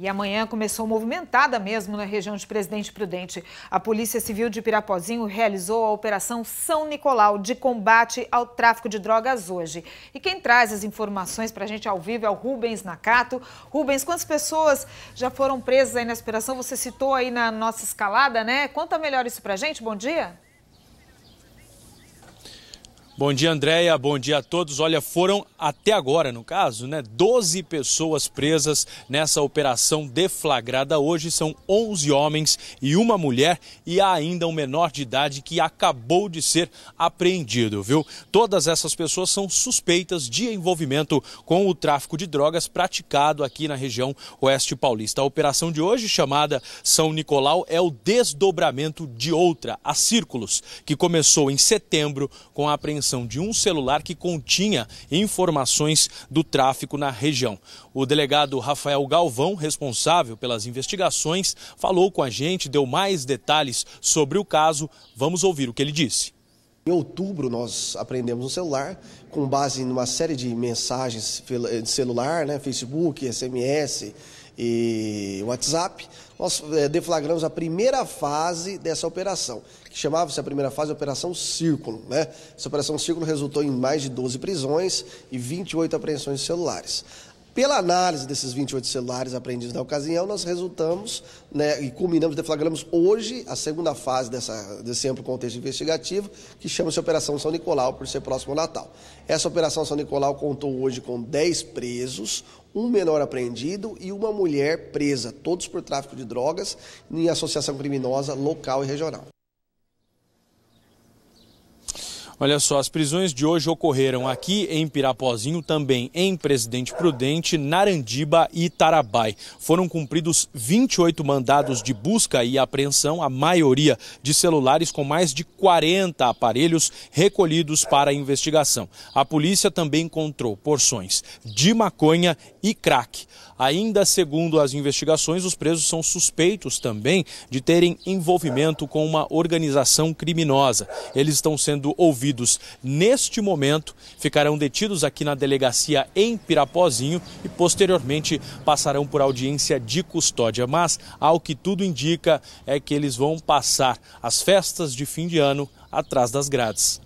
E amanhã começou movimentada mesmo na região de Presidente Prudente. A Polícia Civil de Pirapozinho realizou a Operação São Nicolau de combate ao tráfico de drogas hoje. E quem traz as informações para a gente ao vivo é o Rubens Nakato. Rubens, quantas pessoas já foram presas aí na operação? Você citou aí na nossa escalada, né? Conta melhor isso para a gente. Bom dia. Bom dia, Andréia. Bom dia a todos. Olha, foram até agora, no caso, né, 12 pessoas presas nessa operação deflagrada hoje. São 11 homens e uma mulher e há ainda um menor de idade que acabou de ser apreendido, viu? Todas essas pessoas são suspeitas de envolvimento com o tráfico de drogas praticado aqui na região oeste paulista. A operação de hoje, chamada São Nicolau, é o desdobramento de outra, a Círculos, que começou em setembro com a apreensão de um celular que continha informações do tráfico na região. O delegado Rafael Galvão, responsável pelas investigações, falou com a gente, deu mais detalhes sobre o caso. Vamos ouvir o que ele disse. Em outubro, nós aprendemos no celular, com base numa série de mensagens eh, de celular, né, Facebook, SMS e WhatsApp, nós eh, deflagramos a primeira fase dessa operação, que chamava-se a primeira fase Operação Círculo. Né? Essa Operação Círculo resultou em mais de 12 prisões e 28 apreensões de celulares. Pela análise desses 28 celulares apreendidos na ocasião, nós resultamos né, e culminamos, deflagramos hoje a segunda fase dessa, desse amplo contexto investigativo, que chama-se Operação São Nicolau, por ser próximo ao Natal. Essa Operação São Nicolau contou hoje com 10 presos, um menor apreendido e uma mulher presa, todos por tráfico de drogas em associação criminosa local e regional. Olha só, as prisões de hoje ocorreram aqui em Pirapozinho, também em Presidente Prudente, Narandiba e Tarabai. Foram cumpridos 28 mandados de busca e apreensão, a maioria de celulares com mais de 40 aparelhos recolhidos para a investigação. A polícia também encontrou porções de maconha e crack. Ainda segundo as investigações, os presos são suspeitos também de terem envolvimento com uma organização criminosa. Eles estão sendo ouvidos envolvidos neste momento ficarão detidos aqui na delegacia em Pirapozinho e posteriormente passarão por audiência de custódia. Mas, ao que tudo indica, é que eles vão passar as festas de fim de ano atrás das grades.